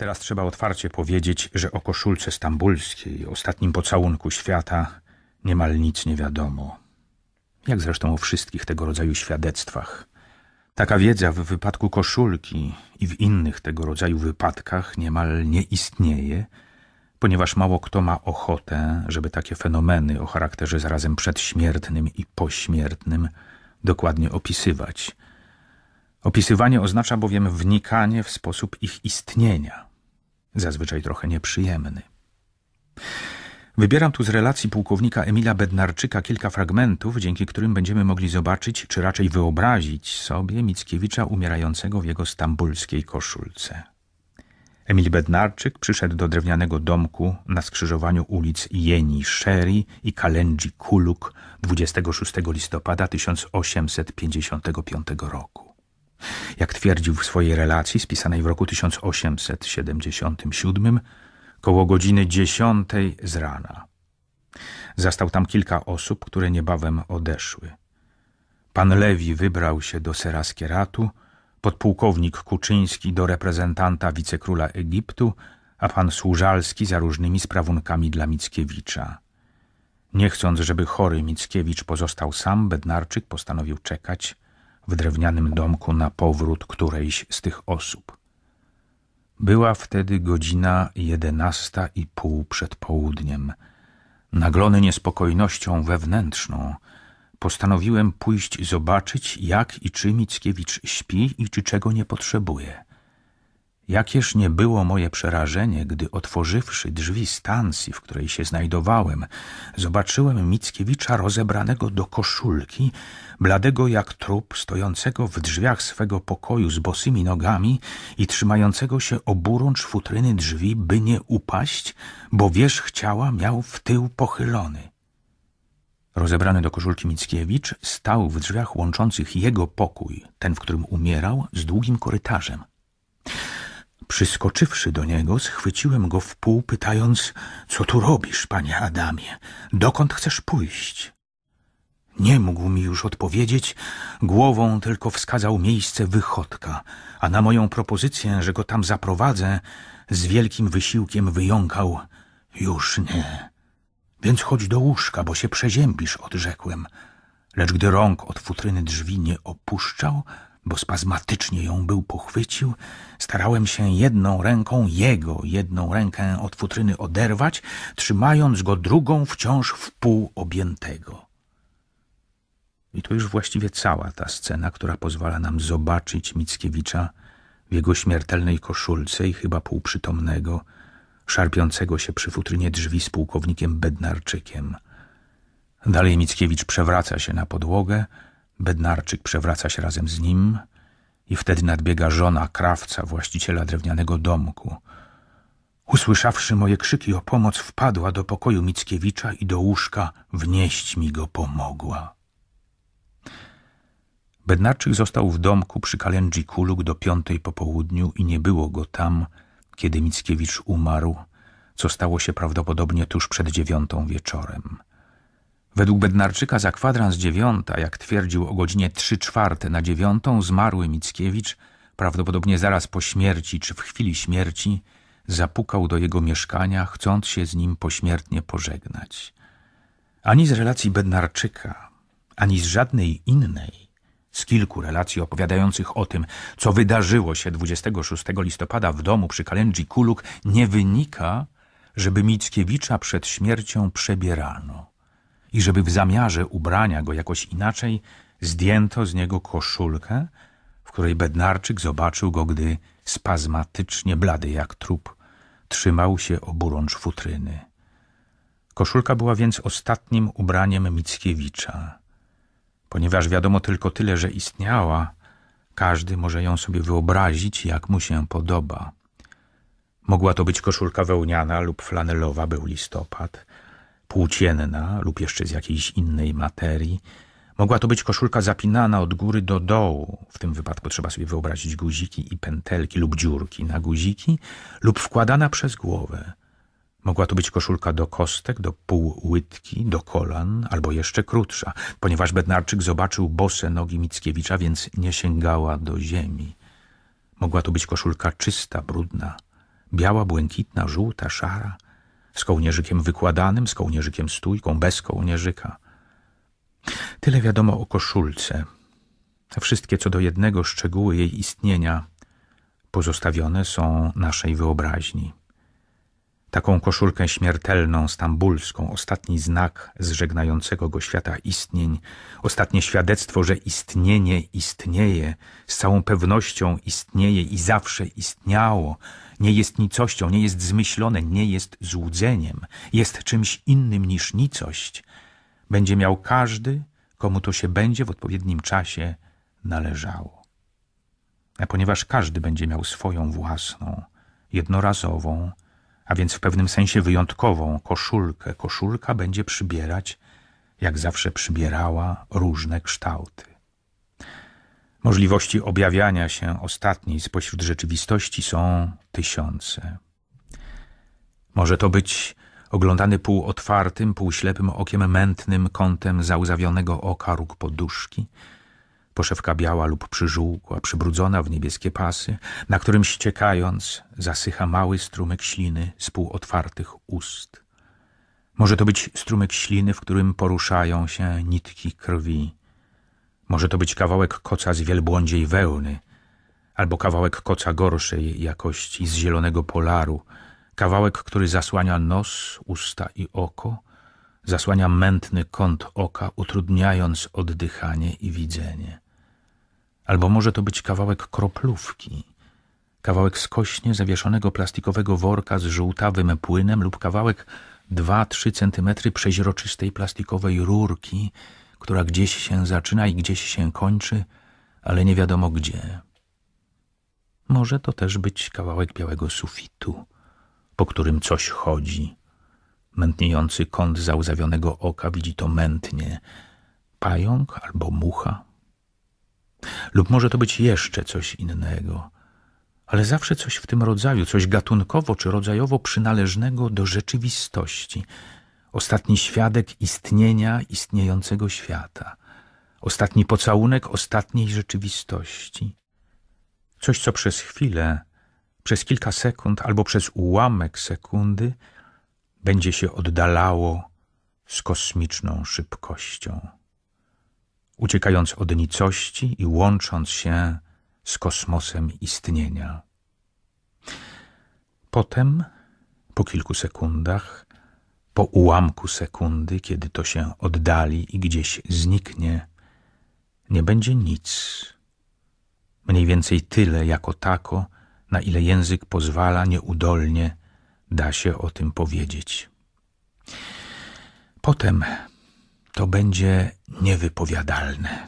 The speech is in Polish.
Teraz trzeba otwarcie powiedzieć, że o koszulce stambulskiej, ostatnim pocałunku świata, niemal nic nie wiadomo. Jak zresztą o wszystkich tego rodzaju świadectwach. Taka wiedza w wypadku koszulki i w innych tego rodzaju wypadkach niemal nie istnieje, ponieważ mało kto ma ochotę, żeby takie fenomeny o charakterze zarazem przedśmiertnym i pośmiertnym dokładnie opisywać. Opisywanie oznacza bowiem wnikanie w sposób ich istnienia – zazwyczaj trochę nieprzyjemny. Wybieram tu z relacji pułkownika Emila Bednarczyka kilka fragmentów, dzięki którym będziemy mogli zobaczyć, czy raczej wyobrazić sobie Mickiewicza umierającego w jego stambulskiej koszulce. Emil Bednarczyk przyszedł do drewnianego domku na skrzyżowaniu ulic Jeni Szeri i Kalendzi Kuluk 26 listopada 1855 roku. Jak twierdził w swojej relacji spisanej w roku 1877, koło godziny 10 z rana. Zastał tam kilka osób, które niebawem odeszły. Pan Lewi wybrał się do Seraskieratu, podpułkownik Kuczyński do reprezentanta wicekróla Egiptu, a pan Służalski za różnymi sprawunkami dla Mickiewicza. Nie chcąc, żeby chory Mickiewicz pozostał sam, Bednarczyk postanowił czekać – w drewnianym domku na powrót którejś z tych osób. Była wtedy godzina jedenasta i pół przed południem. Naglony niespokojnością wewnętrzną, postanowiłem pójść zobaczyć, jak i czy Mickiewicz śpi i czy czego nie potrzebuje. Jakież nie było moje przerażenie, gdy otworzywszy drzwi stacji, w której się znajdowałem, zobaczyłem Mickiewicza rozebranego do koszulki, bladego jak trup, stojącego w drzwiach swego pokoju z bosymi nogami i trzymającego się oburącz futryny drzwi, by nie upaść, bo wierzch ciała miał w tył pochylony. Rozebrany do koszulki Mickiewicz stał w drzwiach łączących jego pokój, ten, w którym umierał, z długim korytarzem. Przyskoczywszy do niego, schwyciłem go w pół, pytając, co tu robisz, panie Adamie, dokąd chcesz pójść? Nie mógł mi już odpowiedzieć, głową tylko wskazał miejsce wychodka, a na moją propozycję, że go tam zaprowadzę, z wielkim wysiłkiem wyjąkał już nie. Więc chodź do łóżka, bo się przeziębisz, odrzekłem. Lecz gdy rąk od futryny drzwi nie opuszczał, bo spazmatycznie ją był pochwycił. Starałem się jedną ręką jego, jedną rękę od futryny oderwać, trzymając go drugą wciąż wpół objętego. I to już właściwie cała ta scena, która pozwala nam zobaczyć Mickiewicza w jego śmiertelnej koszulce i chyba półprzytomnego, szarpiącego się przy futrynie drzwi z pułkownikiem Bednarczykiem. Dalej Mickiewicz przewraca się na podłogę, Bednarczyk przewraca się razem z nim i wtedy nadbiega żona krawca, właściciela drewnianego domku. Usłyszawszy moje krzyki o pomoc, wpadła do pokoju Mickiewicza i do łóżka wnieść mi go pomogła. Bednarczyk został w domku przy kalendzi Kuluk do piątej po południu i nie było go tam, kiedy Mickiewicz umarł, co stało się prawdopodobnie tuż przed dziewiątą wieczorem. Według Bednarczyka za kwadrans dziewiąta, jak twierdził o godzinie trzy czwarte na dziewiątą, zmarły Mickiewicz, prawdopodobnie zaraz po śmierci czy w chwili śmierci, zapukał do jego mieszkania, chcąc się z nim pośmiertnie pożegnać. Ani z relacji Bednarczyka, ani z żadnej innej, z kilku relacji opowiadających o tym, co wydarzyło się 26 listopada w domu przy Kalendzi Kuluk, nie wynika, żeby Mickiewicza przed śmiercią przebierano i żeby w zamiarze ubrania go jakoś inaczej zdjęto z niego koszulkę, w której bednarczyk zobaczył go, gdy spazmatycznie blady jak trup trzymał się oburącz futryny. Koszulka była więc ostatnim ubraniem Mickiewicza. Ponieważ wiadomo tylko tyle, że istniała, każdy może ją sobie wyobrazić, jak mu się podoba. Mogła to być koszulka wełniana lub flanelowa, był listopad, płócienna lub jeszcze z jakiejś innej materii. Mogła to być koszulka zapinana od góry do dołu. W tym wypadku trzeba sobie wyobrazić guziki i pętelki lub dziurki na guziki, lub wkładana przez głowę. Mogła to być koszulka do kostek, do półłytki, do kolan, albo jeszcze krótsza, ponieważ Bednarczyk zobaczył bose nogi Mickiewicza, więc nie sięgała do ziemi. Mogła to być koszulka czysta, brudna, biała, błękitna, żółta, szara – z kołnierzykiem wykładanym, z kołnierzykiem stójką, bez kołnierzyka. Tyle wiadomo o koszulce. Wszystkie co do jednego szczegóły jej istnienia pozostawione są naszej wyobraźni. Taką koszulkę śmiertelną, stambulską, ostatni znak zżegnającego go świata istnień, ostatnie świadectwo, że istnienie istnieje, z całą pewnością istnieje i zawsze istniało, nie jest nicością, nie jest zmyślone, nie jest złudzeniem, jest czymś innym niż nicość, będzie miał każdy, komu to się będzie w odpowiednim czasie należało. A ponieważ każdy będzie miał swoją własną, jednorazową, a więc w pewnym sensie wyjątkową koszulkę. Koszulka będzie przybierać, jak zawsze przybierała, różne kształty. Możliwości objawiania się ostatniej spośród rzeczywistości są tysiące. Może to być oglądany półotwartym, półślepym okiem mętnym kątem załzawionego oka róg poduszki – poszewka biała lub przyżółkła, przybrudzona w niebieskie pasy, na którym ściekając zasycha mały strumyk śliny z półotwartych ust. Może to być strumyk śliny, w którym poruszają się nitki krwi. Może to być kawałek koca z wielbłądziej wełny, albo kawałek koca gorszej jakości z zielonego polaru, kawałek, który zasłania nos, usta i oko, zasłania mętny kąt oka, utrudniając oddychanie i widzenie. Albo może to być kawałek kroplówki, kawałek skośnie zawieszonego plastikowego worka z żółtawym płynem lub kawałek 2-3 centymetry przeźroczystej plastikowej rurki, która gdzieś się zaczyna i gdzieś się kończy, ale nie wiadomo gdzie. Może to też być kawałek białego sufitu, po którym coś chodzi. Mętniejący kąt załzawionego oka widzi to mętnie. Pająk albo mucha lub może to być jeszcze coś innego, ale zawsze coś w tym rodzaju, coś gatunkowo czy rodzajowo przynależnego do rzeczywistości. Ostatni świadek istnienia istniejącego świata. Ostatni pocałunek ostatniej rzeczywistości. Coś, co przez chwilę, przez kilka sekund albo przez ułamek sekundy będzie się oddalało z kosmiczną szybkością uciekając od nicości i łącząc się z kosmosem istnienia. Potem, po kilku sekundach, po ułamku sekundy, kiedy to się oddali i gdzieś zniknie, nie będzie nic. Mniej więcej tyle jako tako, na ile język pozwala nieudolnie, da się o tym powiedzieć. Potem to będzie niewypowiadalne.